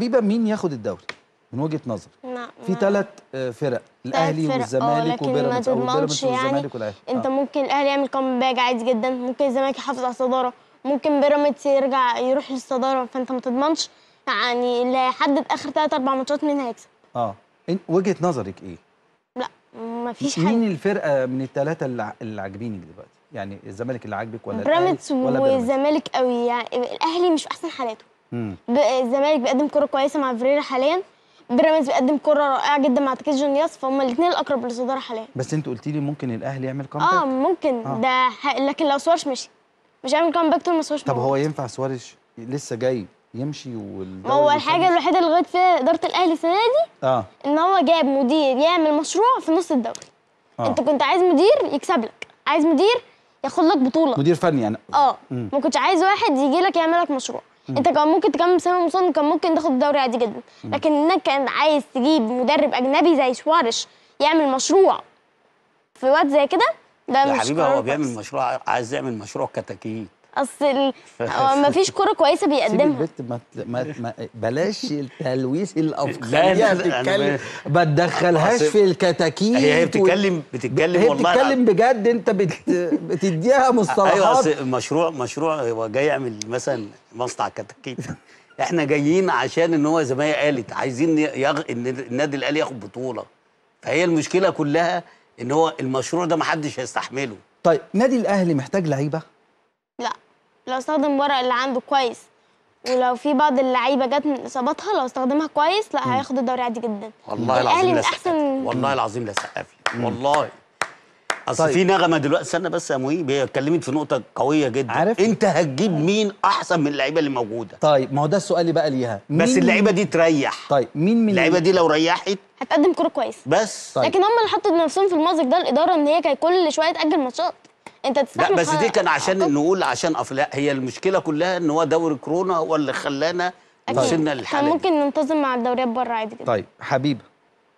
حبيبه مين ياخد الدوري من وجهه نعم في ثلاث آه، فرق الاهلي آه، والزمالك وبيراميدز او بيراميدز يعني والزمالك والاهلي انت آه. ممكن الاهلي يعمل باج عادي جدا ممكن الزمالك يحافظ على الصداره ممكن بيراميدز يرجع يروح للصداره فانت ما تضمنش يعني اللي هيحدد اخر ثلاث اربع ماتشات مين هيكسب اه وجهه نظرك ايه لا ما فيش حاجه مين الفرقه من الثلاثه اللي عاجبينك دلوقتي يعني الزمالك اللي عاجبك ولا بيراميدز والزمالك قوي يعني الاهلي مش في احسن حالاته الزمالك بيقدم كره كويسه مع فريرا حاليا بيراميدز بيقدم كره رائعه جدا مع تكيس جونياس فهم الاثنين الاقرب للصداره حاليا بس انت قلت لي ممكن الاهلي يعمل كامباك؟ اه ممكن آه. ده لكن لو سوارش مشي مش هيعمل كامباك طول ما سوارش طب هو ينفع سوارش لسه جاي يمشي والدوري هو الحاجه الوحيده اللي غلط فيها اداره الاهلي السنه دي اه ان هو جاب مدير يعمل مشروع في نص الدوري آه. انت كنت عايز مدير يكسب لك عايز مدير ياخد لك بطوله مدير فني يعني اه ما كنتش عايز واحد يجي لك يعمل لك مشروع انت كان ممكن تكمل سامي موسون كان ممكن تاخد الدوري عادي جدا لكن انك كان عايز تجيب مدرب اجنبي زي شوارش يعمل مشروع في وقت زي كده ده مش حبيبي هو بيعمل مشروع عايز يعمل مشروع كتاكيت اصل ما فيش كوره كويسه بيقدمها سيب ما, ما بلاش التلويث الافكار لا بتتكلم ما تدخلهاش في الكتاكيت هي بتتكلم بتتكلم والله بتتكلم بجد انت بتديها مصطلحات ايوه اصل مشروع مشروع هو جاي يعمل مثلا مصنع كتاكيت احنا جايين عشان ان هو زي ما هي قالت عايزين يغ... ان النادي الاهلي ياخد بطوله فهي المشكله كلها ان هو المشروع ده ما حدش هيستحمله طيب نادي الاهلي محتاج لعيبه لو استخدم ورق اللي عنده كويس ولو في بعض اللعيبه جت من اصاباتها لو استخدمها كويس لا هياخد الدوري عادي جدا والله العظيم لا احسن والله العظيم لا سقفي والله اصل طيب. في نغمه دلوقتي استنى بس يا مهيب هي اتكلمت في نقطه قويه جدا عارف؟ انت هتجيب مين احسن من اللعيبه اللي موجوده طيب ما هو ده السؤال بقى ليها مين بس اللعيبه دي تريح طيب مين من اللعيبه دي لو ريحت هتقدم كوره كويس بس طيب. لكن هم اللي حطوا نفسهم في المازق ده الاداره ان هي كل شويه تاجل ماتشات انت تستحمل لا بس دي كان عشان نقول عشان أفلا هي المشكله كلها ان هو دوري كورونا هو اللي خلانا وصلنا للحاله كان ممكن ننتظم مع الدوريات بره عادي جدا طيب حبيبه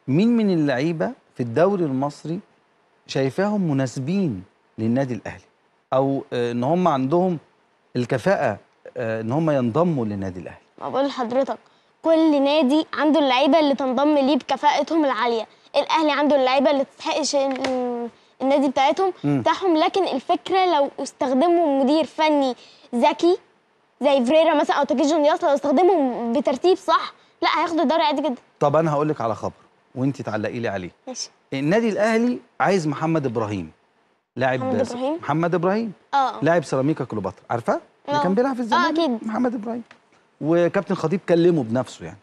مين من اللعيبه في الدوري المصري شايفاهم مناسبين للنادي الاهلي او آه، ان هم عندهم الكفاءه آه، ان هم ينضموا للنادي الاهلي ما بقول لحضرتك كل نادي عنده اللعيبه اللي تنضم ليه بكفاءتهم العاليه الاهلي عنده اللعيبه اللي تستحق النادي بتاعتهم بتاعهم لكن الفكره لو استخدموا مدير فني ذكي زي فريرا مثلا او تاكيجو نياس لو استخدموا بترتيب صح لا هياخدوا الدوري عادي جدا طب انا هقول لك على خبر وانت تعلقي لي عليه ماشي النادي الاهلي عايز محمد ابراهيم لاعب محمد ابراهيم محمد ابراهيم اه لاعب سيراميكا كليوباترا عارفاه اللي آه. كان بيلعب في آه، الزمالك اه اكيد محمد ابراهيم وكابتن خطيب كلمه بنفسه يعني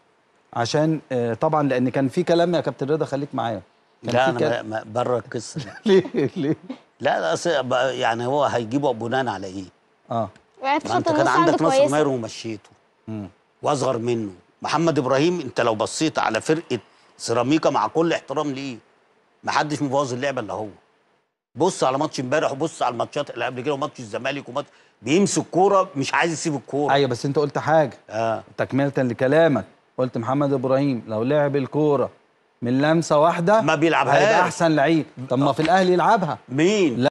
عشان آه، طبعا لان كان في كلام يا كابتن رضا خليك معايا لا انا بره القصه ليه ليه لا لا اصل يعني هو هيجيبه بناء على ايه اه يعني ما انت كان عندك ناصر ماهر ومشيته واصغر منه محمد ابراهيم انت لو بصيت على فرقه سيراميكا مع كل احترام ليه محدش مبوظ اللعبه الا هو بص على ماتش امبارح وبص على الماتشات اللي قبل كده وماتش الزمالك وماتش بيمسك كوره مش عايز يسيب الكوره ايوه بس انت قلت حاجه آه. تكمله لكلامك قلت محمد ابراهيم لو لعب الكوره من لمسه واحده ما بيلعبهاش هيبقى احسن لعيب طب ما في الاهلي يلعبها مين لا